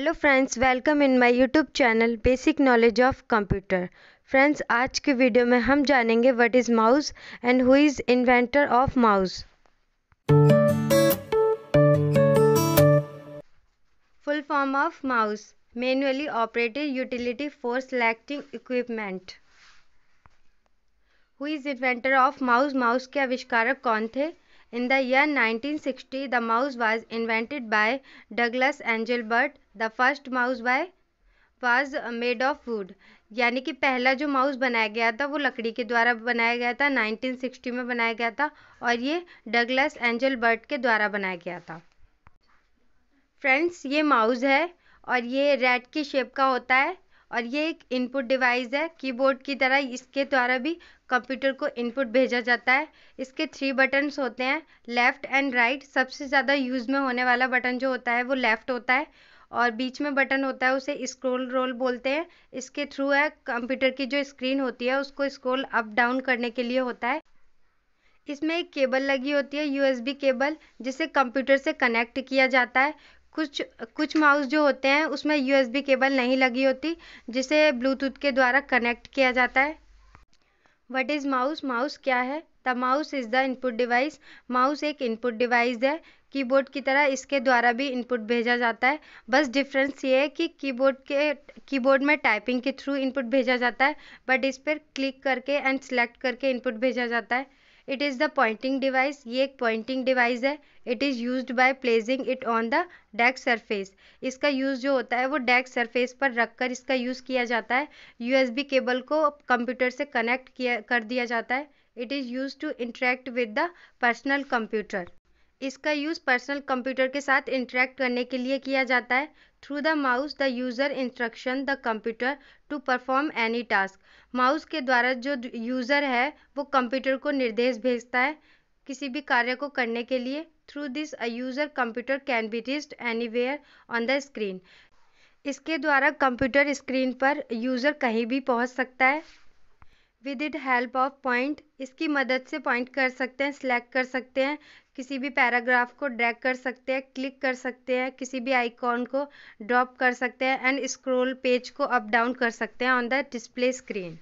Hello friends welcome in my YouTube channel basic knowledge of computer friends आज के video में हम जानेंगे what is mouse and who is inventor of mouse full form of mouse manually operated utility for selecting equipment who is inventor of mouse mouse के आविष्कारक कौन थे In the year 1960, the mouse was invented by Douglas Engelbart. The first mouse by was made of wood. यानी कि पहला जो mouse बनाया गया था वो लकड़ी के द्वारा बनाया गया था 1960 में बनाया गया था और ये डगलस एंजल बर्ट के द्वारा बनाया गया था फ्रेंड्स ये माउस है और ये रेड की शेप का होता है और ये एक इनपुट डिवाइस है कीबोर्ड की तरह इसके द्वारा भी कंप्यूटर को इनपुट भेजा जाता है इसके थ्री बटन्स होते हैं लेफ़्ट एंड राइट सबसे ज़्यादा यूज़ में होने वाला बटन जो होता है वो लेफ़्ट होता है और बीच में बटन होता है उसे स्क्रोल रोल बोलते हैं इसके थ्रू है कंप्यूटर की जो स्क्रीन होती है उसको स्क्रोल अप डाउन करने के लिए होता है इसमें एक केबल लगी होती है यूएसबी केबल जिसे कंप्यूटर से कनेक्ट किया जाता है कुछ कुछ माउस जो होते हैं उसमें यूएसबी केबल नहीं लगी होती जिसे ब्लूटूथ के द्वारा कनेक्ट किया जाता है वट इज़ माउस माउस क्या है the mouse is the input device mouse एक इनपुट डिवाइस है कीबोर्ड की तरह इसके द्वारा भी इनपुट भेजा जाता है बस डिफरेंस ये है कि कीबोर्ड के कीबोर्ड में टाइपिंग के थ्रू इनपुट भेजा जाता है बट इस पर क्लिक करके एंड सेलेक्ट करके इनपुट भेजा जाता है it is the pointing device ये एक पॉइंटिंग डिवाइस है it is use by placing it on the desk surface इसका यूज़ जो होता है वो डेस्क सरफेस पर रखकर इसका यूज़ किया जाता है बी केबल को कंप्यूटर से कनेक्ट किया कर दिया जाता है it is use to interact with the personal computer इसका यूज़ पर्सनल कंप्यूटर के साथ इंटरेक्ट करने के लिए किया जाता है through the mouse the user instruction the computer to perform any task mouse के द्वारा जो यूज़र है वो कंप्यूटर को निर्देश भेजता है किसी भी कार्य को करने के लिए through this a user computer can be wrist where on the screen इसके द्वारा कंप्यूटर स्क्रीन पर यूज़र कहीं भी पहुंच सकता है with it help of point इसकी मदद से पॉइंट कर सकते हैं सिलेक्ट कर सकते हैं किसी भी पैराग्राफ को ड्रैग कर सकते हैं क्लिक कर सकते हैं किसी भी आइकॉन को ड्रॉप कर सकते हैं एंड स्क्रॉल पेज को अप डाउन कर सकते हैं ऑन द डिस्प्ले स्क्रीन